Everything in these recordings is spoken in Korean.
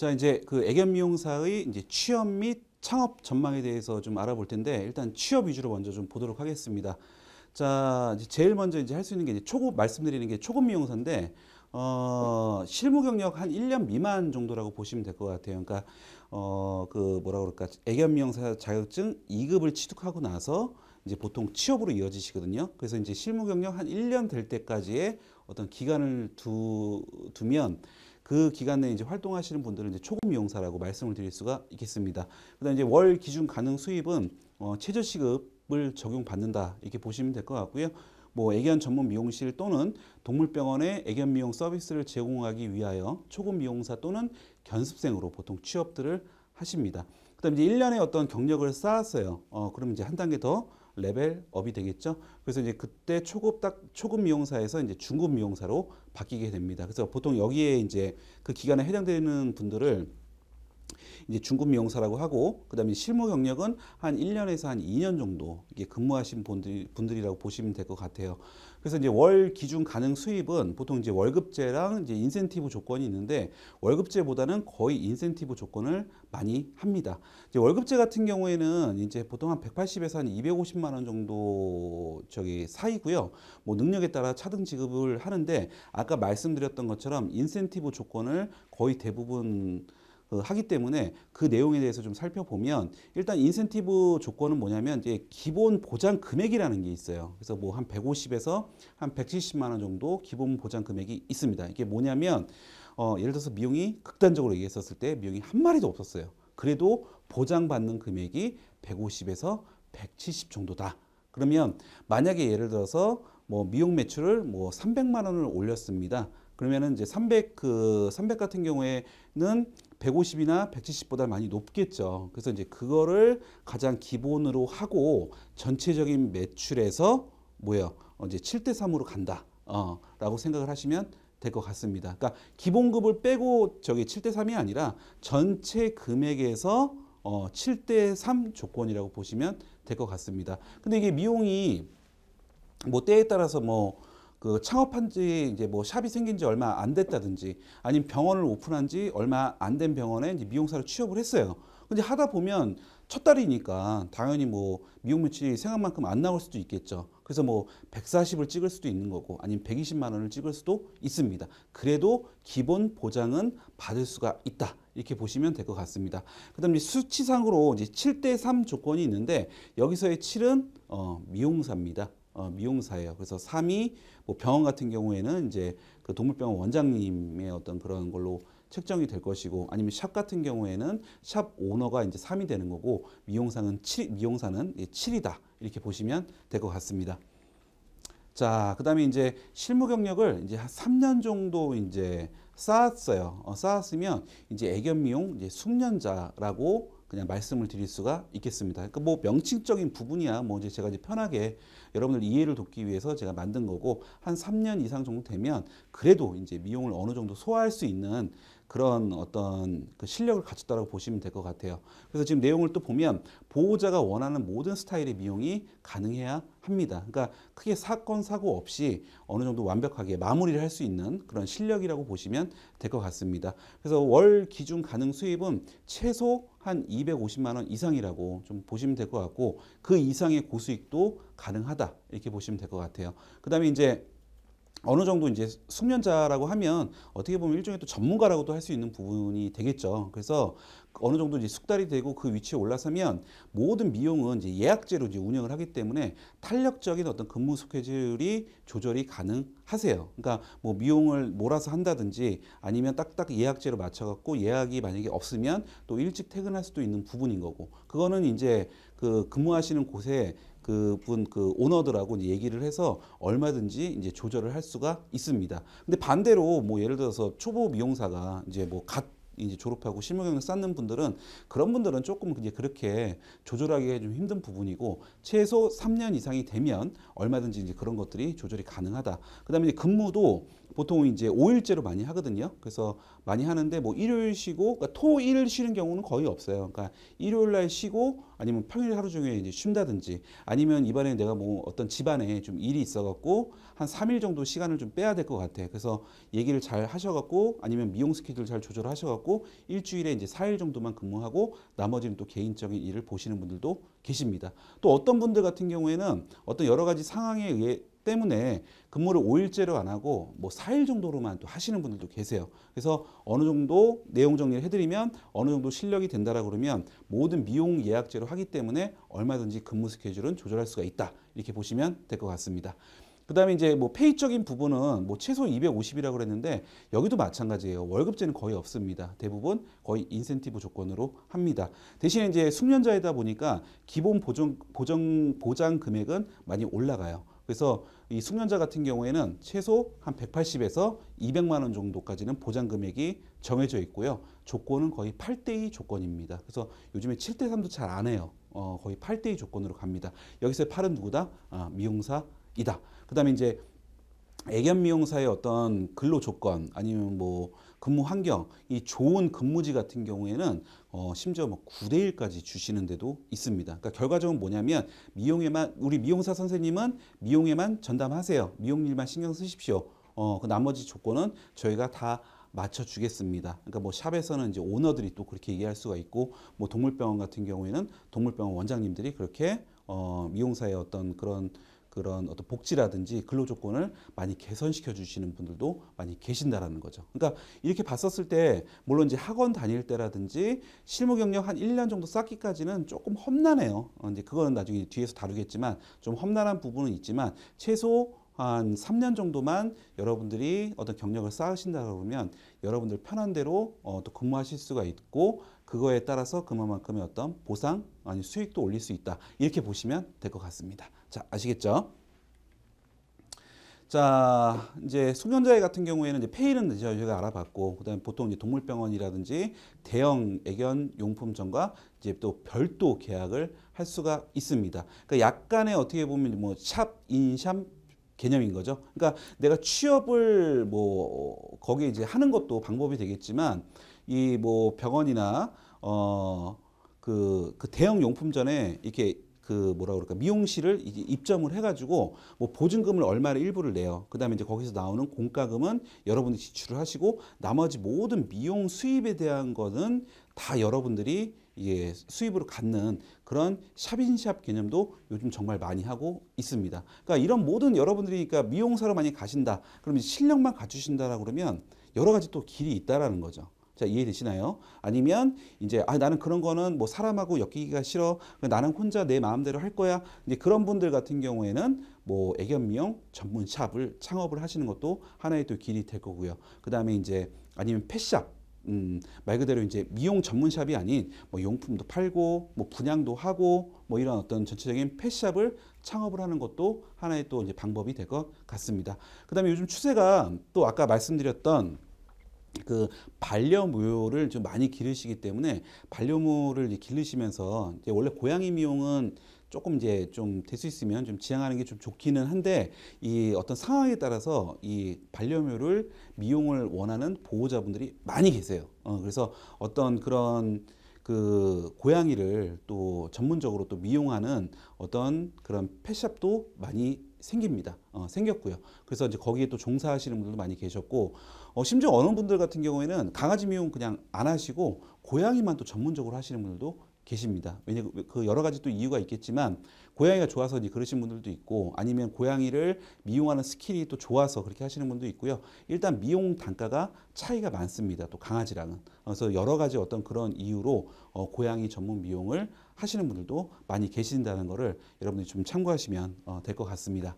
자, 이제 그 애견 미용사의 이제 취업 및 창업 전망에 대해서 좀 알아볼 텐데 일단 취업 위주로 먼저 좀 보도록 하겠습니다. 자, 이제 제일 먼저 이제 할 수 있는 게 이제 초급 말씀드리는 게 초급 미용사인데 어, 실무 경력 한 1년 미만 정도라고 보시면 될 것 같아요. 그러니까 어, 그 뭐라 그럴까? 애견 미용사 자격증 2급을 취득하고 나서 이제 보통 취업으로 이어지시거든요. 그래서 이제 실무 경력 한 1년 될 때까지의 어떤 기간을 두 두면 그 기간 내에 이제 활동하시는 분들은 이제 초급 미용사라고 말씀을 드릴 수가 있겠습니다. 그다음 이제 월 기준 가능 수입은 어, 최저 시급을 적용받는다 이렇게 보시면 될 것 같고요. 뭐 애견 전문 미용실 또는 동물병원에 애견 미용 서비스를 제공하기 위하여 초급 미용사 또는 견습생으로 보통 취업들을 하십니다. 그다음 이제 1년의 어떤 경력을 쌓았어요. 어, 그럼 이제 한 단계 더 레벨업이 되겠죠. 그래서 이제 그때 초급 딱 초급 미용사에서 이제 중급 미용사로 바뀌게 됩니다. 그래서 보통 여기에 이제 그 기간에 해당되는 분들을 이제 중급 미용사라고 하고 그다음에 실무 경력은 한 1년에서 한 2년 정도 이게 근무하신 분들 분들이라고 보시면 될 것 같아요. 그래서 이제 월 기준 가능 수입은 보통 이제 월급제랑 이제 인센티브 조건이 있는데 월급제보다는 거의 인센티브 조건을 많이 합니다. 이제 월급제 같은 경우에는 이제 보통 한 180에서 한 250만 원 정도 저기 사이고요. 뭐 능력에 따라 차등 지급을 하는데 아까 말씀드렸던 것처럼 인센티브 조건을 거의 대부분 어, 하기 때문에 그 내용에 대해서 좀 살펴보면 일단 인센티브 조건은 뭐냐면 이제 기본 보장 금액이라는 게 있어요. 그래서 뭐 한 150에서 한 170만 원 정도 기본 보장 금액이 있습니다. 이게 뭐냐면 어, 예를 들어서 미용이 극단적으로 얘기했었을 때 미용이 한 마리도 없었어요. 그래도 보장받는 금액이 150에서 170 정도다. 그러면 만약에 예를 들어서 뭐 미용 매출을 뭐 300만 원을 올렸습니다. 그러면은 이제 300 그 300 같은 경우에는 150이나 170보다 많이 높겠죠. 그래서 이제 그거를 가장 기본으로 하고 전체적인 매출에서 뭐예요? 어, 이제 7대 3으로 간다. 어, 라고 생각을 하시면 될 것 같습니다. 그러니까 기본급을 빼고 저기 7대 3이 아니라 전체 금액에서 어, 7대 3 조건이라고 보시면 될 것 같습니다. 근데 이게 미용이 뭐 때에 따라서 뭐그 창업한 지 이제 뭐 샵이 생긴 지 얼마 안 됐다든지 아니면 병원을 오픈한 지 얼마 안 된 병원에 이제 미용사를 취업을 했어요. 근데 하다 보면 첫 달이니까 당연히 뭐 미용 매출이 생각만큼 안 나올 수도 있겠죠. 그래서 뭐 140을 찍을 수도 있는 거고 아니면 120만 원을 찍을 수도 있습니다. 그래도 기본 보장은 받을 수가 있다. 이렇게 보시면 될 것 같습니다. 그다음 에 수치상으로 이제 7대 3 조건이 있는데 여기서의 7은 어, 미용사입니다. 어, 미용사예요. 그래서 3이 뭐 병원 같은 경우에는 이제 그 동물병원 원장님의 어떤 그런 걸로 책정이 될 것이고 아니면 샵 같은 경우에는 샵 오너가 이제 3이 되는 거고 미용사는 7 미용사는 7이다. 이렇게 보시면 될 것 같습니다. 자, 그다음에 이제 실무 경력을 이제 한 3년 정도 이제 쌓았어요. 어, 쌓았으면 이제 애견 미용 이제 숙련자라고 그냥 말씀을 드릴 수가 있겠습니다. 그러니까 뭐 명칭적인 부분이야 뭐 이제 제가 이제 편하게 여러분들 이해를 돕기 위해서 제가 만든 거고 한 3년 이상 정도 되면 그래도 이제 미용을 어느 정도 소화할 수 있는 그런 어떤 그 실력을 갖췄다고 보시면 될 것 같아요. 그래서 지금 내용을 또 보면 보호자가 원하는 모든 스타일의 미용이 가능해야 합니다. 그러니까 크게 사건 사고 없이 어느 정도 완벽하게 마무리를 할 수 있는 그런 실력이라고 보시면 될 것 같습니다. 그래서 월 기준 가능 수입은 최소 한 250만 원 이상이라고 좀 보시면 될 것 같고 그 이상의 고수익도 가능하다 이렇게 보시면 될 것 같아요. 그다음에 이제 어느 정도 이제 숙련자라고 하면 어떻게 보면 일종의 또 전문가라고도 할 수 있는 부분이 되겠죠. 그래서 어느 정도 이제 숙달이 되고 그 위치에 올라서면 모든 미용은 이제 예약제로 이제 운영을 하기 때문에 탄력적인 어떤 근무 스케줄이 조절이 가능하세요. 그러니까 뭐 미용을 몰아서 한다든지 아니면 딱딱 예약제로 맞춰갖고 예약이 만약에 없으면 또 일찍 퇴근할 수도 있는 부분인 거고 그거는 이제 그 근무하시는 곳에 그분 그 오너들하고 이제 얘기를 해서 얼마든지 이제 조절을 할 수가 있습니다. 근데 반대로 뭐 예를 들어서 초보 미용사가 이제 뭐각 이제 졸업하고 실무 경력 쌓는 분들은 그런 분들은 조금 이제 그렇게 조절하기가 좀 힘든 부분이고 최소 3년 이상이 되면 얼마든지 이제 그런 것들이 조절이 가능하다. 그다음에 이제 근무도 보통 이제 5일제로 많이 하거든요. 그래서 많이 하는데 뭐 일요일 쉬고 그러니까 토일 쉬는 경우는 거의 없어요. 그러니까 일요일 날 쉬고 아니면 평일 하루 종일 이제 쉰다든지 아니면 이번에 내가 뭐 어떤 집안에 좀 일이 있어 갖고 한 3일 정도 시간을 좀 빼야 될 것 같아. 그래서 얘기를 잘 하셔갖고 아니면 미용 스케줄 잘 조절하셔갖고 일주일에 이제 4일 정도만 근무하고 나머지는 또 개인적인 일을 보시는 분들도 계십니다. 또 어떤 분들 같은 경우에는 어떤 여러 가지 상황에 의해 때문에 근무를 5일째로 안 하고 뭐 4일 정도로만 또 하시는 분들도 계세요. 그래서 어느 정도 내용 정리를 해드리면 어느 정도 실력이 된다라 그러면 모든 미용 예약제로 하기 때문에 얼마든지 근무 스케줄은 조절할 수가 있다. 이렇게 보시면 될 것 같습니다. 그다음에 이제 뭐 페이적인 부분은 뭐 최소 250이라고 그랬는데 여기도 마찬가지예요. 월급제는 거의 없습니다. 대부분 거의 인센티브 조건으로 합니다. 대신에 이제 숙련자이다 보니까 기본 보정 보정 보장 금액은 많이 올라가요. 그래서 이 숙련자 같은 경우에는 최소 한 180에서 200만 원 정도까지는 보장 금액이 정해져 있고요. 조건은 거의 8대2 조건입니다. 그래서 요즘에 7대3도 잘 안 해요. 어, 거의 8대2 조건으로 갑니다. 여기서 8은 누구다? 아, 미용사 이다. 그다음에 이제 애견 미용사의 어떤 근로 조건 아니면 뭐 근무 환경 이 좋은 근무지 같은 경우에는 어 심지어 뭐 9대 1까지 주시는 데도 있습니다. 그러니까 결과적으로 뭐냐면 미용에만 우리 미용사 선생님은 미용에만 전담하세요. 미용일만 신경 쓰십시오. 어 그 나머지 조건은 저희가 다 맞춰주겠습니다. 그러니까 뭐 샵에서는 이제 오너들이 또 그렇게 얘기할 수가 있고 뭐 동물병원 같은 경우에는 동물병원 원장님들이 그렇게 어 미용사의 어떤 그런 그런 어떤 복지라든지 근로 조건을 많이 개선시켜 주시는 분들도 많이 계신다라는 거죠. 그러니까 이렇게 봤었을 때 물론 이제 학원 다닐 때라든지 실무 경력 한 1년 정도 쌓기까지는 조금 험난해요. 어, 이제 그거는 나중에 뒤에서 다루겠지만 좀 험난한 부분은 있지만 최소 한 3년 정도만 여러분들이 어떤 경력을 쌓으신다 그러면 여러분들 편한 대로 어, 또 근무하실 수가 있고 그거에 따라서 그만큼의 어떤 보상 아니 수익도 올릴 수 있다 이렇게 보시면 될 것 같습니다. 자 아시겠죠? 자, 이제 숙련자의 같은 경우에는 이제 페이는 이제 저희가 알아봤고, 그 다음에 보통 이제 동물병원이라든지 대형 애견 용품점과 이제 또 별도 계약을 할 수가 있습니다. 그러니까 약간의 어떻게 보면 뭐 샵, 인샵, 개념인 거죠. 그러니까 내가 취업을 뭐 거기 이제 하는 것도 방법이 되겠지만 이 뭐 병원이나 어그그 그 대형 용품전에 이렇게 그 뭐라 그럴까 미용실을 이제 입점을 해가지고 뭐 보증금을 얼마를 일부를 내요. 그다음에 이제 거기서 나오는 공과금은 여러분이 들 지출을 하시고 나머지 모든 미용 수입에 대한 거는 다 여러분들이 이게 수입으로 갖는 그런 샵인샵 개념도 요즘 정말 많이 하고 있습니다. 그러니까 이런 모든 여러분들이 니까 그러니까 미용사로 많이 가신다. 그러면 실력만 갖추신다라고 그러면 여러 가지 또 길이 있다라는 거죠. 자, 이해되시나요? 아니면 이제 아 나는 그런 거는 뭐 사람하고 엮이기가 싫어. 나는 혼자 내 마음대로 할 거야. 이제 그런 분들 같은 경우에는 뭐 애견 미용 전문 샵을 창업을 하시는 것도 하나의 또 길이 될 거고요. 그다음에 이제 아니면 펫샵 음, 말 그대로 이제 미용 전문샵이 아닌 뭐 용품도 팔고 뭐 분양도 하고 뭐 이런 어떤 전체적인 펫샵을 창업을 하는 것도 하나의 또 이제 방법이 될 것 같습니다. 그다음에 요즘 추세가 또 아까 말씀드렸던 그 반려묘를 좀 많이 기르시기 때문에 반려묘를 기르시면서 이제 원래 고양이 미용은 조금 이제 좀 될 수 있으면 좀 지향하는 게 좀 좋기는 한데 이 어떤 상황에 따라서 이 반려묘를 미용을 원하는 보호자분들이 많이 계세요. 어, 그래서 어떤 그런 그 고양이를 또 전문적으로 또 미용하는 어떤 그런 펫샵도 많이 생깁니다. 어, 생겼고요. 그래서 이제 거기에 또 종사하시는 분들도 많이 계셨고 어, 심지어 어느 분들 같은 경우에는 강아지 미용 그냥 안 하시고 고양이만 또 전문적으로 하시는 분들도 계십니다. 왜냐 면그 여러 가지 또 이유가 있겠지만 고양이가 좋아서 이제 그러신 분들도 있고 아니면 고양이를 미용하는 스킬이 또 좋아서 그렇게 하시는 분도 있고요. 일단 미용 단가가 차이가 많습니다. 또 강아지랑은 그래서 여러 가지 어떤 그런 이유로 어, 고양이 전문 미용을 하시는 분들도 많이 계신다는 것을 여러분들이 좀 참고하시면 어, 될것 같습니다.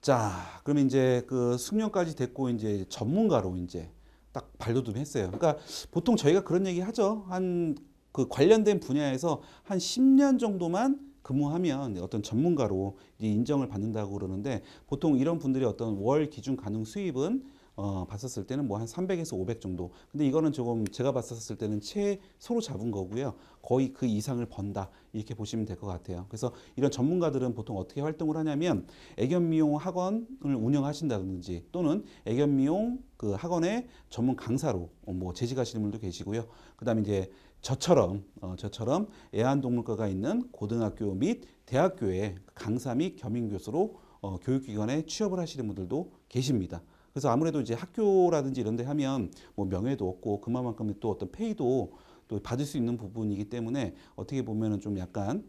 자, 그러면 이제 그 숙련까지 됐고 이제 전문가로 이제 딱 발돋움 했어요. 그러니까 보통 저희가 그런 얘기 하죠. 한 그 관련된 분야에서 한 10년 정도만 근무하면 어떤 전문가로 인정을 받는다고 그러는데 보통 이런 분들이 어떤 월 기준 가능 수입은 어, 봤었을 때는 뭐 한 300에서 500 정도. 근데 이거는 조금 제가 봤었을 때는 최소로 잡은 거고요. 거의 그 이상을 번다. 이렇게 보시면 될 것 같아요. 그래서 이런 전문가들은 보통 어떻게 활동을 하냐면 애견 미용 학원을 운영하신다든지 또는 애견 미용 그 학원의 전문 강사로 뭐 재직하시는 분도 계시고요. 그다음에 이제 저처럼 어, 저처럼 애완동물과가 있는 고등학교 및 대학교의 강사 및 겸임 교수로 어, 교육기관에 취업을 하시는 분들도 계십니다. 그래서 아무래도 이제 학교라든지 이런 데 하면 뭐 명예도 없고 그만큼의 또 어떤 페이도 또 받을 수 있는 부분이기 때문에 어떻게 보면은 좀 약간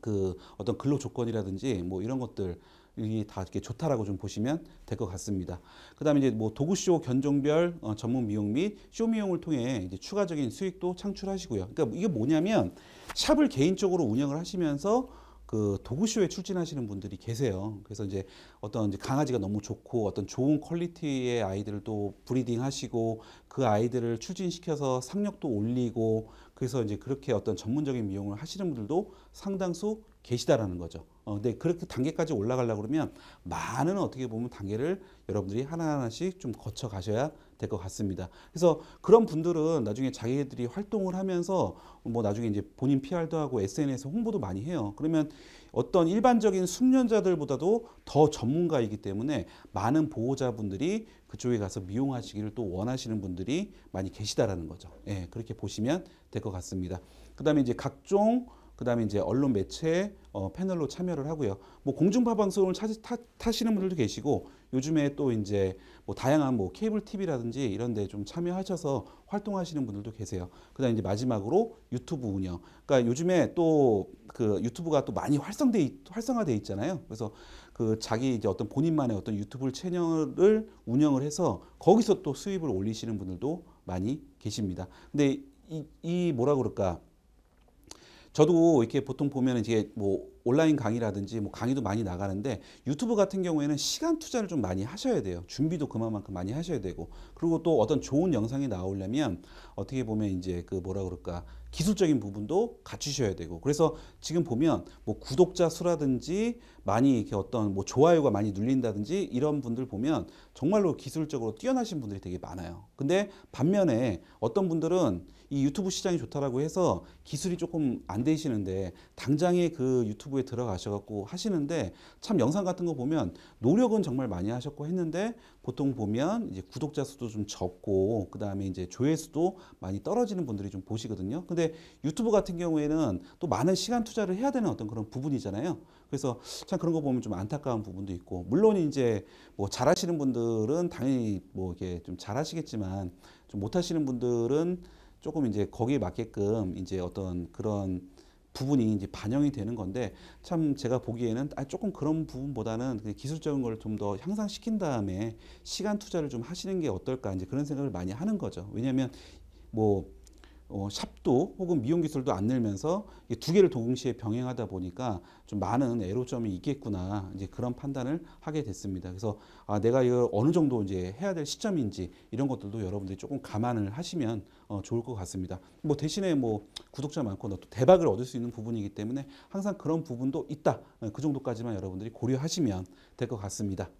그 어떤 근로 조건이라든지 뭐 이런 것들 이다 이렇게 좋다라고 좀 보시면 될 것 같습니다. 그다음에 이제 뭐 도구쇼 견종별 어, 전문 미용 및 쇼미용을 통해 이제 추가적인 수익도 창출하시고요. 그러니까 이게 뭐냐면 샵을 개인적으로 운영을 하시면서 그 도구쇼에 출진하시는 분들이 계세요. 그래서 이제 어떤 이제 강아지가 너무 좋고 어떤 좋은 퀄리티의 아이들을 또 브리딩 하시고 그 아이들을 출진시켜서 상력도 올리고 그래서 이제 그렇게 어떤 전문적인 미용을 하시는 분들도 상당수 계시다라는 거죠. 어, 근데 그렇게 단계까지 올라가려고 그러면 많은 어떻게 보면 단계를 여러분들이 하나하나씩 좀 거쳐 가셔야 될것 같습니다. 그래서 그런 분들은 나중에 자기들이 활동을 하면서 뭐 나중에 이제 본인 PR도 하고 SNS 홍보도 많이 해요. 그러면 어떤 일반적인 숙련자들보다도 더 전문가이기 때문에 많은 보호자분들이 그쪽에 가서 미용하시기를 또 원하시는 분들이 많이 계시다라는 거죠. 예, 그렇게 보시면 될 것 같습니다. 그다음에 이제 각종 그다음에 이제 언론 매체 어, 패널로 참여를 하고요. 뭐 공중파 방송을 타시는 분들도 계시고 요즘에 또 이제 뭐 다양한 뭐 케이블 TV라든지 이런 데 좀 참여하셔서 활동하시는 분들도 계세요. 그다음 에 이제 마지막으로 유튜브 운영. 그러니까 요즘에 또 그 유튜브가 또 많이 활성돼 활성화돼 있잖아요. 그래서 그 자기 이제 어떤 본인만의 어떤 유튜브 채널을 운영을 해서 거기서 또 수입을 올리시는 분들도 많이 계십니다. 근데 이, 이 뭐라 그럴까? 저도 이렇게 보통 보면 은이게뭐 온라인 강의라든지 뭐 강의도 많이 나가는데 유튜브 같은 경우에는 시간 투자를 좀 많이 하셔야 돼요. 준비도 그만큼 많이 하셔야 되고 그리고 또 어떤 좋은 영상이 나오려면 어떻게 보면 이제 그 뭐라 그럴까 기술적인 부분도 갖추셔야 되고 그래서 지금 보면 뭐 구독자 수라든지 많이 이렇게 어떤 뭐 좋아요가 많이 눌린다든지 이런 분들 보면 정말로 기술적으로 뛰어나신 분들이 되게 많아요. 근데 반면에 어떤 분들은 이 유튜브 시장이 좋다라고 해서 기술이 조금 안 되시는데 당장에 그 유튜브에 들어가셔 갖고 하시는데 참 영상 같은 거 보면 노력은 정말 많이 하셨고 했는데 보통 보면 이제 구독자 수도 좀 적고 그다음에 이제 조회수도 많이 떨어지는 분들이 좀 보시거든요. 근데 유튜브 같은 경우에는 또 많은 시간 투자를 해야 되는 어떤 그런 부분이잖아요. 그래서 참 그런 거 보면 좀 안타까운 부분도 있고 물론 이제 뭐 잘하시는 분들은 당연히 뭐 이게 렇좀 잘하시겠지만 좀 못하시는 분들은 조금 이제 거기에 맞게끔 이제 어떤 그런 부분이 이제 반영이 되는 건데 참 제가 보기에는 아, 조금 그런 부분보다는 기술적인 걸 좀 더 향상시킨 다음에 시간 투자를 좀 하시는 게 어떨까 이제 그런 생각을 많이 하는 거죠. 왜냐하면 뭐 어, 샵도 혹은 미용 기술도 안 늘면서 두 개를 동시에 병행하다 보니까 좀 많은 애로점이 있겠구나 이제 그런 판단을 하게 됐습니다. 그래서 아, 내가 이걸 어느 정도 이제 해야 될 시점인지 이런 것들도 여러분들이 조금 감안을 하시면 어, 좋을 것 같습니다. 뭐 대신에 뭐 구독자 많고또 대박을 얻을 수 있는 부분이기 때문에 항상 그런 부분도 있다 어, 그 정도까지만 여러분들이 고려하시면 될 것 같습니다.